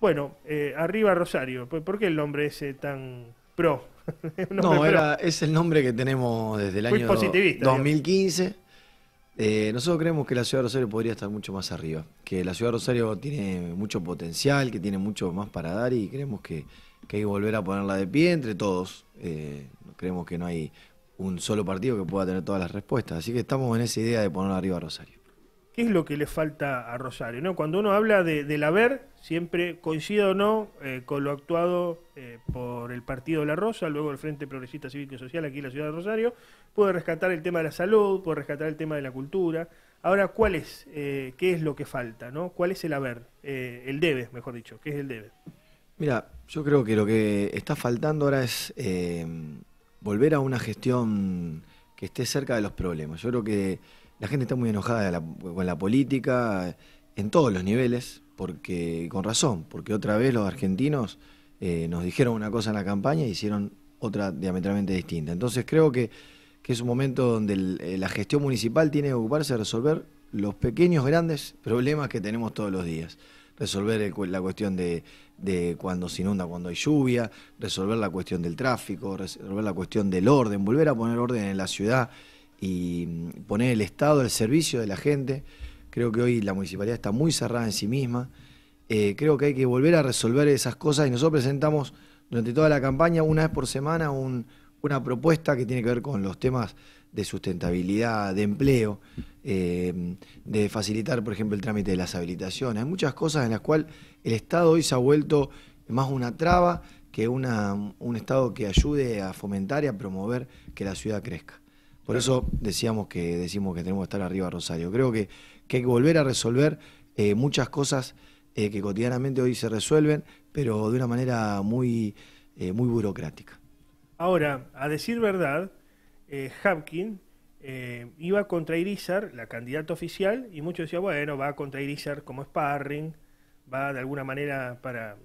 Bueno, eh, arriba Rosario. ¿Por qué el nombre ese tan pro? no, era, es el nombre que tenemos desde el año 2015. Eh, nosotros creemos que la ciudad de Rosario podría estar mucho más arriba, que la ciudad de Rosario tiene mucho potencial, que tiene mucho más para dar y creemos que, hay que volver a ponerla de pie entre todos. Eh, creemos que no hay un solo partido que pueda tener todas las respuestas, así que estamos en esa idea de poner arriba a Rosario. ¿Qué es lo que le falta a Rosario? ¿no? Cuando uno habla de, del haber, siempre coincide o no eh, con lo actuado eh, por el Partido La Rosa, luego el Frente Progresista Cívico y Social aquí en la ciudad de Rosario, puede rescatar el tema de la salud, puede rescatar el tema de la cultura. Ahora, ¿cuál es, eh, qué es lo que falta? ¿no? ¿Cuál es el haber? el debe, mejor dicho, ¿qué es el debe? Mira, yo creo que lo que está faltando ahora es volver a una gestión que esté cerca de los problemas. Yo creo que la gente está muy enojada con la política en todos los niveles, porque con razón, porque otra vez los argentinos eh, nos dijeron una cosa en la campaña y hicieron otra diametralmente distinta. Entonces creo que, es un momento donde eh, la gestión municipal tiene que ocuparse de resolver los pequeños, grandes problemas que tenemos todos los días. Resolver la cuestión de, de, cuando se inunda, cuando hay lluvia, resolver la cuestión del tráfico, resolver la cuestión del orden, volver a poner orden en la ciudad y poner el Estado al servicio de la gente. Creo que hoy la municipalidad está muy cerrada en sí misma. Eh, creo que hay que volver a resolver esas cosas y nosotros presentamos durante toda la campaña, una vez por semana, una propuesta que tiene que ver con los temas de sustentabilidad, de empleo, eh, de facilitar, por ejemplo, el trámite de las habilitaciones. Hay muchas cosas en las cuales el Estado hoy se ha vuelto más una traba que un Estado que ayude a fomentar y a promover que la ciudad crezca. Por eso decíamos que, decimos que tenemos que estar arriba Rosario. Creo que, que hay que volver a resolver eh, muchas cosas eh, que cotidianamente hoy se resuelven, pero de una manera muy, eh, muy burocrática. Ahora, a decir verdad, Hapkin iba contra Irizar, la candidata oficial, y muchos decían, bueno, va contra Irizar como sparring, va de alguna manera para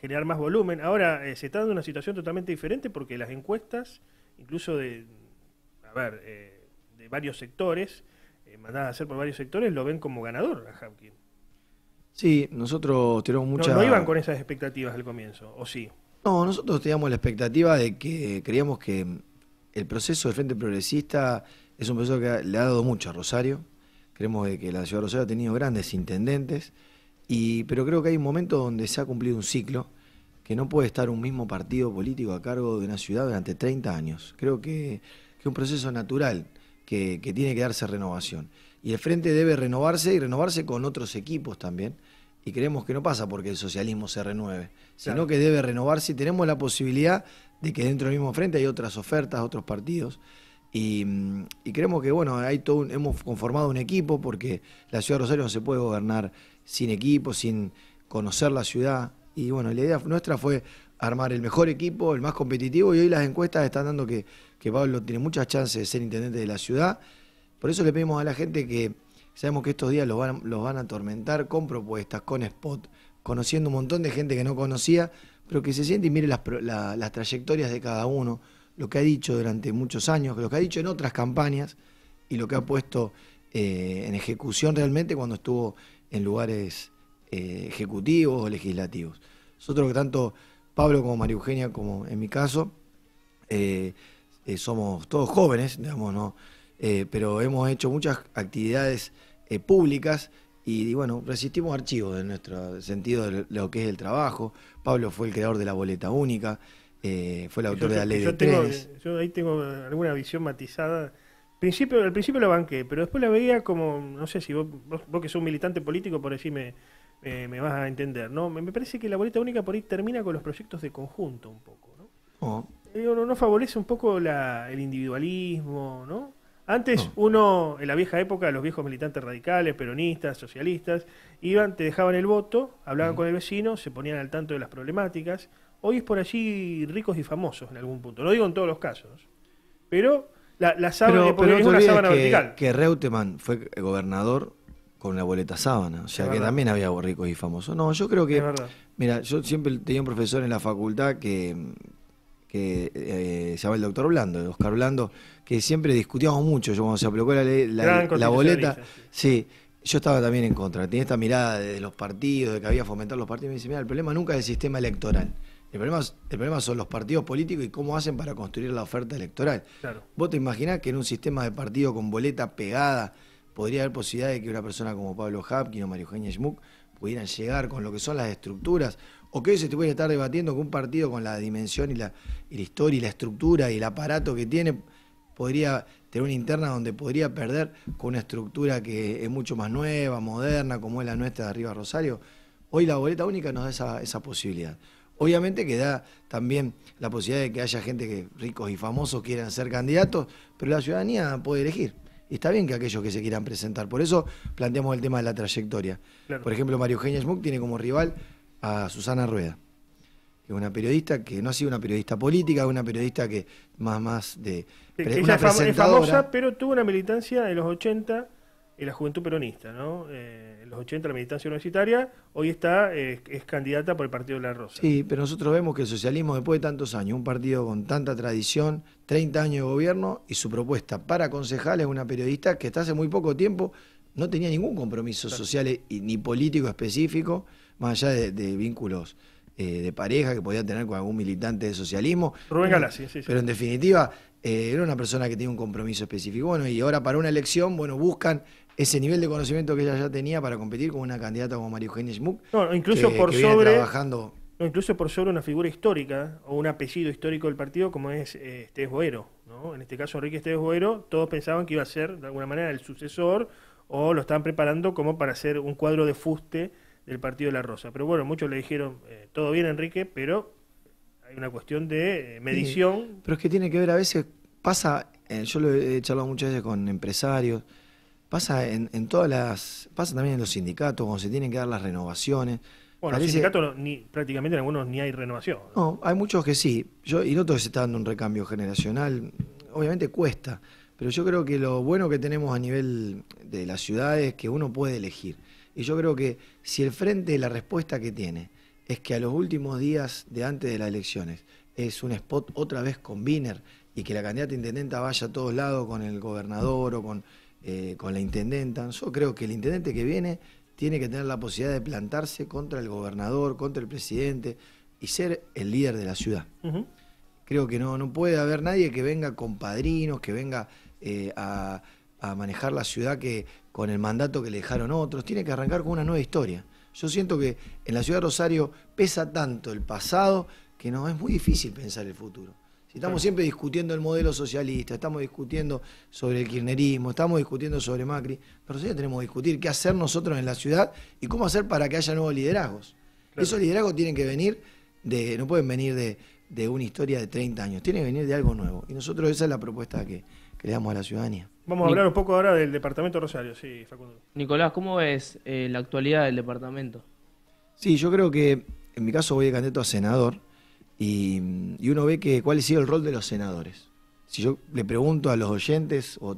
generar más volumen. Ahora se está dando una situación totalmente diferente porque las encuestas, incluso de, a ver, eh, de varios sectores, eh, mandada a hacer por varios sectores, lo ven como ganador a Javkin. Sí, nosotros tenemos muchas... No, iban con esas expectativas al comienzo, ¿o sí? No, nosotros teníamos la expectativa de que creíamos que el proceso del Frente Progresista es un proceso que le ha dado mucho a Rosario. Creemos que la ciudad de Rosario ha tenido grandes intendentes, y, pero creo que hay un momento donde se ha cumplido un ciclo que no puede estar un mismo partido político a cargo de una ciudad durante 30 años. Creo que que es un proceso natural, que, tiene que darse renovación. Y el frente debe renovarse y renovarse con otros equipos también. Y creemos que no pasa porque el socialismo se renueve, sino que debe renovarse y tenemos la posibilidad de que dentro del mismo frente hay otras ofertas, otros partidos. Y, mm, creemos que, bueno, hay todo hemos conformado un equipo porque la ciudad de Rosario no se puede gobernar sin equipo, sin conocer la ciudad. Y bueno, la idea nuestra fue armar el mejor equipo, el más competitivo, y hoy las encuestas están dando que, Pablo tiene muchas chances de ser intendente de la ciudad. Por eso le pedimos a la gente que sabemos que estos días los van, los van a atormentar con propuestas, con spot, conociendo un montón de gente que no conocía, pero que se siente y mire las, trayectorias de cada uno, lo que ha dicho durante muchos años, lo que ha dicho en otras campañas y lo que ha puesto eh, en ejecución realmente cuando estuvo en lugares eh, ejecutivos o legislativos. Nosotros que tanto Pablo como María Eugenia, como en mi caso. Eh, eh, somos todos jóvenes, digamos, ¿no? Eh, pero hemos hecho muchas actividades públicas y, bueno, resistimos archivos en nuestro sentido de lo que es el trabajo. Pablo fue el creador de la boleta única, fue el autor de la ley de tres. Yo ahí tengo alguna visión matizada. Principio, al principio la banqué, pero después la veía como, no sé si vos, vos, que sos un militante político, por decirme eh, me vas a entender, ¿no? Me, parece que la boleta única por ahí termina con los proyectos de conjunto un poco, ¿no? uno, oh. no favorece un poco el individualismo, ¿no? Antes uno, en la vieja época, los viejos militantes radicales, peronistas, socialistas, iban, te dejaban el voto, hablaban mm. con el vecino, se ponían al tanto de las problemáticas. Hoy es por allí ricos y famosos en algún punto. lo digo en todos los casos, pero la, la sábana, Que Reutemann fue gobernador con la boleta sábana. O sea, que también había ricos y famosos. No, yo creo que. Mira, yo siempre tenía un profesor en la facultad que, eh, se llama el doctor Blando, Oscar Blando, que siempre discutíamos mucho. Yo cuando se aplicó la, boleta. Sí. Yo estaba también en contra. Tenía esta mirada de los partidos, de que había que fomentar los partidos. Me dice, mira, el problema nunca es el sistema electoral. El problema, el problema son los partidos políticos y cómo hacen para construir la oferta electoral. Vos te imaginás que en un sistema de partido con boleta pegada, podría haber posibilidad de que una persona como Pablo Hapkin o Mario Eugenia Schmuck pudieran llegar con lo que son las estructuras, o que hoy se te puede estar debatiendo que un partido con la dimensión y la, historia y la estructura y el aparato que tiene, podría tener una interna donde podría perder con una estructura que es mucho más nueva, moderna, como es la nuestra de arriba Rosario. Hoy la boleta única nos da esa, esa posibilidad. Obviamente que da también la posibilidad de que haya gente que ricos y famosos quieran ser candidatos, pero la ciudadanía puede elegir está bien que aquellos que se quieran presentar. Por eso planteamos el tema de la trayectoria. Por ejemplo, Mario Eugenia tiene como rival a Susana Rueda, que es una periodista que no ha sido una periodista política, es una periodista que más, más de... es una es famosa, pero tuvo una militancia de los 80 y la juventud peronista, ¿no? Eh, en los 80 la militancia universitaria, hoy está, eh, es candidata por el Partido de la Rosa. Sí, pero nosotros vemos que el socialismo después de tantos años, un partido con tanta tradición, 30 años de gobierno y su propuesta para es una periodista que hasta hace muy poco tiempo no tenía ningún compromiso social e, ni político específico, más allá de, vínculos eh, de pareja que podía tener con algún militante de socialismo. Rubén Galassi, sí, Pero en definitiva, era una persona que tenía un compromiso específico. Bueno, y ahora para una elección, bueno, buscan ese nivel de conocimiento que ella ya tenía para competir con una candidata como María Eugenia Schmuck. No, incluso por sobre. Trabajando... No, incluso por sobre una figura histórica o un apellido histórico del partido como es eh, Esteves Boero. ¿no? En este caso, Enrique Esteves Boero, todos pensaban que iba a ser de alguna manera el sucesor o lo estaban preparando como para hacer un cuadro de fuste del partido de la Rosa. Pero bueno, muchos le dijeron, eh, todo bien Enrique, pero hay una cuestión de eh, medición. pero es que tiene que ver a veces, pasa, yo lo he charlado muchas veces con empresarios, pasa en, todas las, pasa también en los sindicatos, cuando se tienen que dar las renovaciones. Bueno, en los sindicatos ni, prácticamente en algunos ni hay renovación. No, hay muchos que sí. Yo, y no que se está dando un recambio generacional. Obviamente cuesta, pero yo creo que lo bueno que tenemos a nivel de las ciudades es que uno puede elegir. Y yo creo que si el frente, la respuesta que tiene, es que a los últimos días de antes de las elecciones es un spot otra vez con Biner y que la candidata intendenta vaya a todos lados con el gobernador o con eh, con la intendenta. Yo creo que el intendente que viene tiene que tener la posibilidad de plantarse contra el gobernador, contra el presidente y ser el líder de la ciudad. Creo que no, puede haber nadie que venga con padrinos, que venga eh, a, manejar la ciudad que con el mandato que le dejaron otros. Tiene que arrancar con una nueva historia. Yo siento que en la ciudad de Rosario pesa tanto el pasado que no es muy difícil pensar el futuro. Si estamos siempre discutiendo el modelo socialista, estamos discutiendo sobre el kirchnerismo, estamos discutiendo sobre Macri, pero tenemos que discutir qué hacer nosotros en la ciudad y cómo hacer para que haya nuevos liderazgos. Esos liderazgos tienen que venir de, no pueden venir de, una historia de 30 años, tienen que venir de algo nuevo. Y nosotros esa es la propuesta que, creamos a la ciudadanía. Vamos a hablar un poco ahora del departamento Rosario, sí, Facundo. Nicolás, ¿cómo ves eh, la actualidad del departamento? Sí, yo creo que en mi caso voy de candidato a senador y, uno ve que cuál ha sido el rol de los senadores. Si yo le pregunto a los oyentes o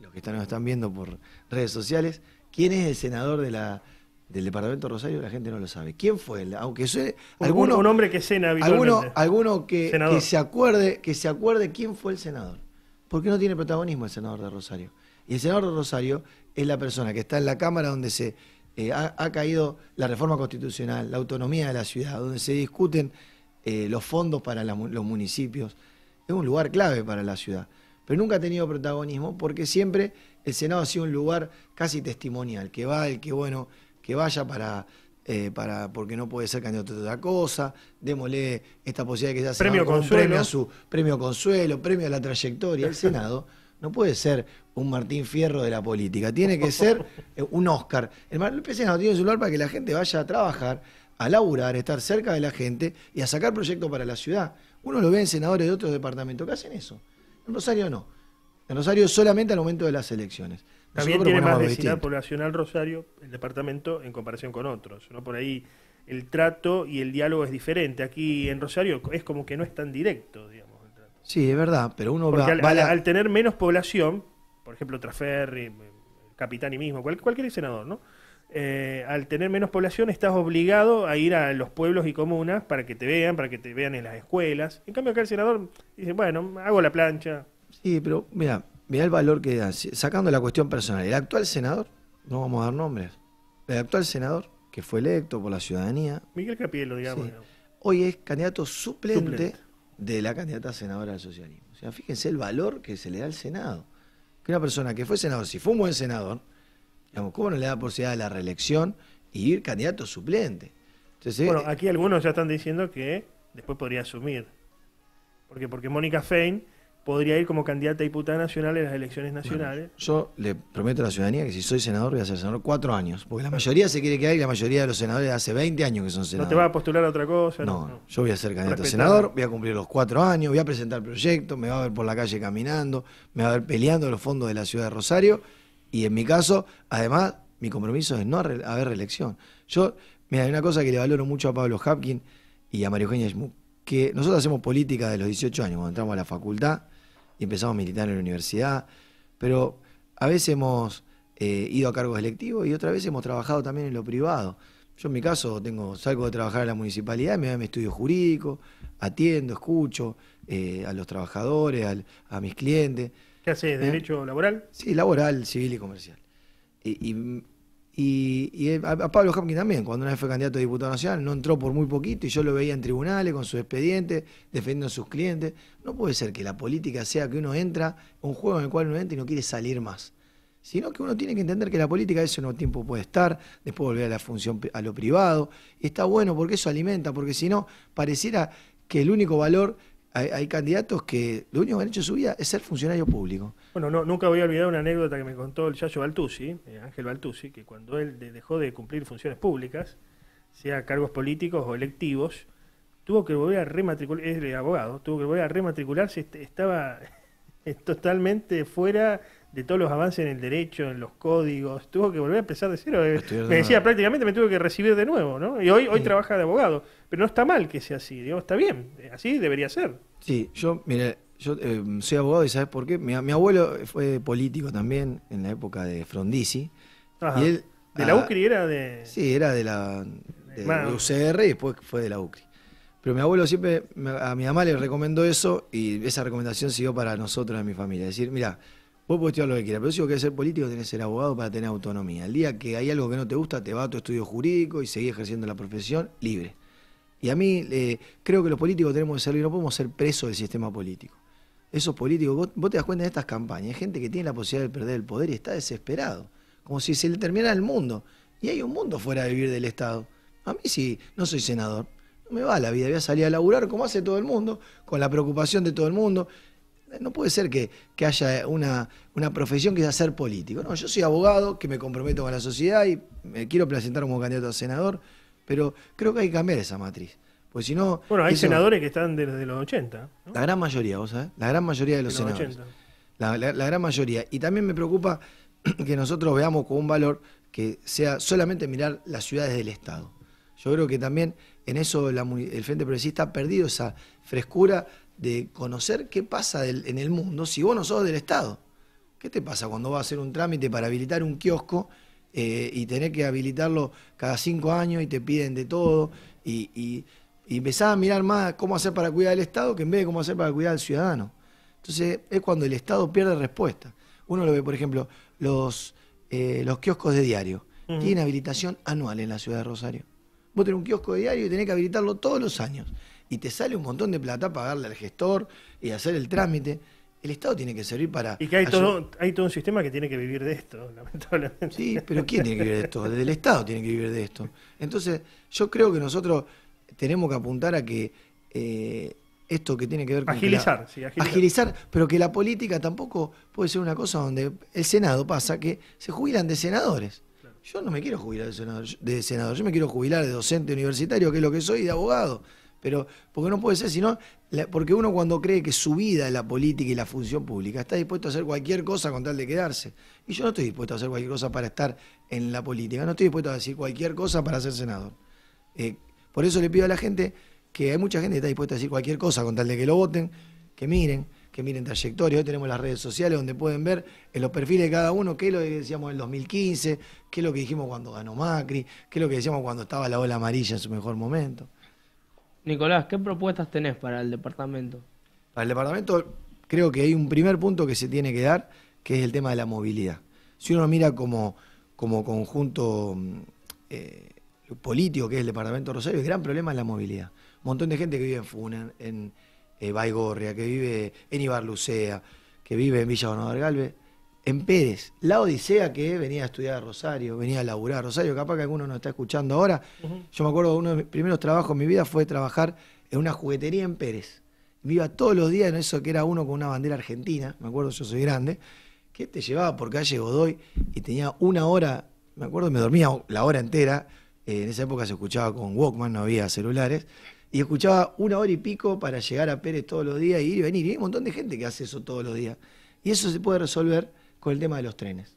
los que están, nos están viendo por redes sociales, ¿quién es el senador de la, del departamento de Rosario? La gente no lo sabe. ¿Quién fue? El, aunque soy un, alguno, un hombre que cena Alguno, que, se acuerde, que se acuerde quién fue el senador. Porque no tiene protagonismo el senador de Rosario. Y el senador de Rosario es la persona que está en la Cámara donde se eh, ha caído la reforma constitucional, la autonomía de la ciudad, donde se discuten eh, los fondos para los municipios. Es un lugar clave para la ciudad. Pero nunca ha tenido protagonismo porque siempre el Senado ha sido un lugar casi testimonial, que va el que, bueno, que vaya para eh, para, porque no puede ser candidato de otra cosa, démosle esta posibilidad de que ya se premio, consuelo premio a su premio consuelo, premio a la trayectoria. El Senado no puede ser un Martín Fierro de la política, tiene que ser eh, un Oscar. El, el Senado tiene su lugar para que la gente vaya a trabajar, a laburar, a estar cerca de la gente y a sacar proyectos para la ciudad. Uno lo ve en senadores de otros departamentos que hacen eso. En Rosario no. En Rosario solamente al momento de las elecciones. También tiene más densidad poblacional Rosario, el departamento, en comparación con otros. ¿no? Por ahí el trato y el diálogo es diferente. Aquí en Rosario es como que no es tan directo, digamos. Sí, es verdad, pero uno va, al, tener menos población, por ejemplo, Traferri, Capitani mismo, cualquier senador, ¿no? Eh, al tener menos población estás obligado a ir a los pueblos y comunas para que te vean, para que te vean en las escuelas. En cambio acá el senador dice, bueno, hago la plancha. Sí, pero mira, mira el valor que da, sacando la cuestión personal. El actual senador, no vamos a dar nombres, el actual senador que fue electo por la ciudadanía. Miguel Capielo, digamos. hoy es candidato suplente, de la candidata senadora del socialismo. O sea, fíjense el valor que se le da al Senado. Que una persona que fue senador, si fue un buen senador, Digamos, ¿Cómo no le da posibilidad de la reelección y ir candidato suplente? bueno, eh, aquí algunos ya están diciendo que después podría asumir. porque Porque Mónica Fein podría ir como candidata diputada nacional en las elecciones nacionales. yo le prometo a la ciudadanía que si soy senador voy a ser senador cuatro años, porque la mayoría se quiere quedar y la mayoría de los senadores hace 20 años que son senadores. ¿No te va a postular a otra cosa? No, yo voy a ser candidato a senador, voy a cumplir los cuatro años, voy a presentar proyectos, me va a ver por la calle caminando, me va a ver peleando los fondos de la ciudad de Rosario y en mi caso, además, mi compromiso es no haber reelección. Yo, mira, hay una cosa que le valoro mucho a Pablo Hapkin y a Mario Eugenia Schmuck, que nosotros hacemos política de los 18 años, cuando entramos a la facultad y empezamos a militar en la universidad, pero a veces hemos eh, ido a cargos electivos y otra vez hemos trabajado también en lo privado. Yo en mi caso tengo, salgo de trabajar en la municipalidad, me voy a mi estudio jurídico, atiendo, escucho eh, a los trabajadores, a mis clientes. ¿Qué hace ¿Eh? ¿Derecho laboral? Sí, laboral, civil y comercial. Y, y, y, eh, a Pablo Jamkin también, cuando una fue candidato a diputado nacional, no entró por muy poquito y yo lo veía en tribunales con sus expedientes, defendiendo a sus clientes. No puede ser que la política sea que uno entra, un juego en el cual uno entra y no quiere salir más sino que uno tiene que entender que la política eso un tiempo puede estar, después volver a la función a lo privado, y está bueno porque eso alimenta, porque si no pareciera que el único valor hay, candidatos que lo único que han hecho en su vida es ser funcionario público. Bueno, no, nunca voy a olvidar una anécdota que me contó el Yayo Baltusi, eh, Ángel Baltusi, que cuando él dejó de cumplir funciones públicas, sea cargos políticos o electivos, tuvo que volver a rematricular, es de abogado, tuvo que volver a rematricularse, estaba totalmente fuera de todos los avances en el derecho, en los códigos, tuvo que volver a empezar de cero. Eh, me decía, prácticamente me tuve que recibir de nuevo, ¿no? Y hoy, hoy trabaja de abogado, pero no está mal que sea así, digo, está bien, eh, así debería ser. Sí, yo, mire, yo eh, soy abogado y ¿sabes por qué? Mi, abuelo fue político también en la época de Frondizi. Y él, ¿De la ah, UCRI era de...? Sí, era de la de, UCR y después fue de la UCRI. Pero mi abuelo siempre, a mi mamá le recomendó eso y esa recomendación siguió para nosotros en mi familia. Es decir, mira, Vos podés estudiar lo que quieras, pero si vos querés ser político tenés que ser abogado para tener autonomía. El día que hay algo que no te gusta, te va a tu estudio jurídico y seguís ejerciendo la profesión libre. Y a mí eh, creo que los políticos tenemos que ser y no podemos ser presos del sistema político. Esos políticos, vos, te das cuenta en estas campañas, hay gente que tiene la posibilidad de perder el poder y está desesperado, como si se le terminara el mundo. Y hay un mundo fuera de vivir del Estado. A mí sí, no soy senador, no me va la vida, voy a salir a laburar como hace todo el mundo, con la preocupación de todo el mundo no puede ser que, haya una, una, profesión que sea ser político. No, yo soy abogado, que me comprometo con la sociedad y me quiero presentar como candidato a senador, pero creo que hay que cambiar esa matriz. Pues si no. Bueno, hay senadores que están desde los 80. La gran mayoría, vos sabés, la gran mayoría de los, senadores. La, gran mayoría. Y también me preocupa que nosotros veamos con un valor que sea solamente mirar las ciudades del Estado. Yo creo que también en eso el Frente Progresista ha perdido esa frescura de conocer qué pasa en el mundo si vos no sos del Estado. ¿Qué te pasa cuando vas a hacer un trámite para habilitar un kiosco eh, y tenés que habilitarlo cada cinco años y te piden de todo? Y, empezás a mirar más cómo hacer para cuidar al Estado que en vez de cómo hacer para cuidar al ciudadano. Entonces es cuando el Estado pierde respuesta. Uno lo ve, por ejemplo, los, eh, los kioscos de diario. Tienen habilitación anual en la ciudad de Rosario. Vos tenés un kiosco de diario y tenés que habilitarlo todos los años y te sale un montón de plata pagarle al gestor y hacer el trámite. El Estado tiene que servir para. Y que hay, todo, hay todo un sistema que tiene que vivir de esto, lamentablemente. Sí, pero ¿quién tiene que vivir de esto? el Estado tiene que vivir de esto. Entonces, yo creo que nosotros tenemos que apuntar a que eh, esto que tiene que ver con. Agilizar, sí, agilizar. Agilizar, pero que la política tampoco puede ser una cosa donde el Senado pasa que se jubilan de senadores. Yo no me quiero jubilar de senador, de senador, yo me quiero jubilar de docente universitario, que es lo que soy, de abogado. Pero, porque no puede ser, sino, porque uno cuando cree que su vida es la política y la función pública, está dispuesto a hacer cualquier cosa con tal de quedarse. Y yo no estoy dispuesto a hacer cualquier cosa para estar en la política, no estoy dispuesto a decir cualquier cosa para ser senador. Eh, por eso le pido a la gente que hay mucha gente que está dispuesta a decir cualquier cosa con tal de que lo voten, que miren, que miren trayectoria. Hoy tenemos las redes sociales donde pueden ver en los perfiles de cada uno qué es lo que decíamos en el 2015, qué es lo que dijimos cuando ganó Macri, qué es lo que decíamos cuando estaba la ola amarilla en su mejor momento. Nicolás, ¿qué propuestas tenés para el departamento? Para el departamento creo que hay un primer punto que se tiene que dar, que es el tema de la movilidad. Si uno mira como, como conjunto mm, eh, político que es el departamento Rosario, el gran problema es la movilidad. Un montón de gente que vive en Funen, en eh, Baigorria, que vive en Ibarlucea, que vive en Villa del Galve en Pérez, la Odisea que venía a estudiar a Rosario, venía a laburar a Rosario, capaz que alguno nos está escuchando ahora. Yo me acuerdo, uno de mis primeros trabajos en mi vida fue trabajar en una juguetería en Pérez. Viva todos los días en eso que era uno con una bandera argentina, me acuerdo, yo soy grande, que te llevaba por calle Godoy y tenía una hora, me acuerdo, me dormía la hora entera, eh, en esa época se escuchaba con Walkman, no había celulares, y escuchaba una hora y pico para llegar a Pérez todos los días y ir y venir. Y hay un montón de gente que hace eso todos los días. Y eso se puede resolver con el tema de los trenes.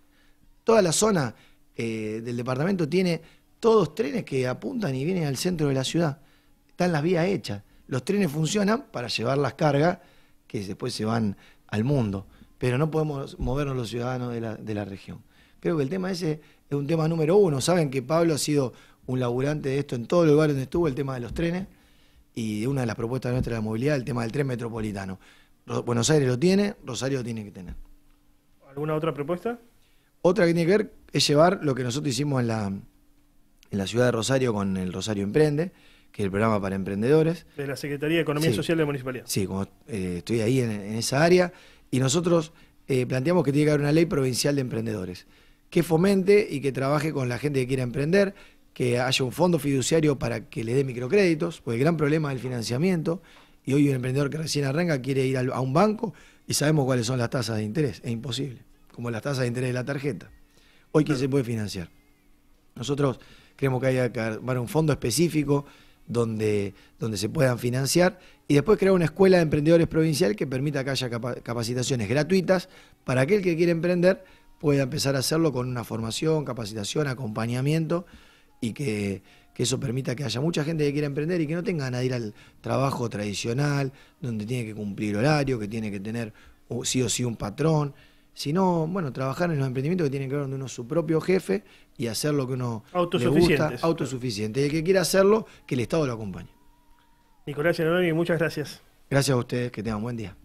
Toda la zona eh, del departamento tiene todos trenes que apuntan y vienen al centro de la ciudad. Están las vías hechas. Los trenes funcionan para llevar las cargas que después se van al mundo, pero no podemos movernos los ciudadanos de la, región. Creo que el tema ese es un tema número uno. Saben que Pablo ha sido un laburante de esto en todos los lugares donde estuvo, el tema de los trenes y una de las propuestas nuestras de la movilidad, el tema del tren metropolitano. Buenos Aires lo tiene, Rosario lo tiene que tener. ¿Alguna otra propuesta? Otra que tiene que ver es llevar lo que nosotros hicimos en la, en la ciudad de Rosario con el Rosario Emprende, que es el programa para emprendedores. De la Secretaría de Economía Social de Municipalidad. Sí, como eh, estoy ahí en, esa área, y nosotros eh, planteamos que tiene que haber una ley provincial de emprendedores, que fomente y que trabaje con la gente que quiera emprender, que haya un fondo fiduciario para que le dé microcréditos, porque el gran problema es el financiamiento, y hoy un emprendedor que recién arranca quiere ir a un banco, y sabemos cuáles son las tasas de interés. Es imposible, como las tasas de interés de la tarjeta. Hoy, ¿quién se puede financiar? Nosotros creemos que haya que armar un fondo específico donde, donde se puedan financiar y después crear una escuela de emprendedores provincial que permita que haya capacitaciones gratuitas para aquel que quiere emprender pueda empezar a hacerlo con una formación, capacitación, acompañamiento y que que eso permita que haya mucha gente que quiera emprender y que no tengan a ir al trabajo tradicional, donde tiene que cumplir horario, que tiene que tener uh, sí o sí un patrón, sino, bueno, trabajar en los emprendimientos que tienen que ver donde uno es su propio jefe y hacer lo que uno le gusta, autosuficiente. Y el que quiera hacerlo, que el Estado lo acompañe. Nicolás y muchas gracias. Gracias a ustedes, que tengan buen día.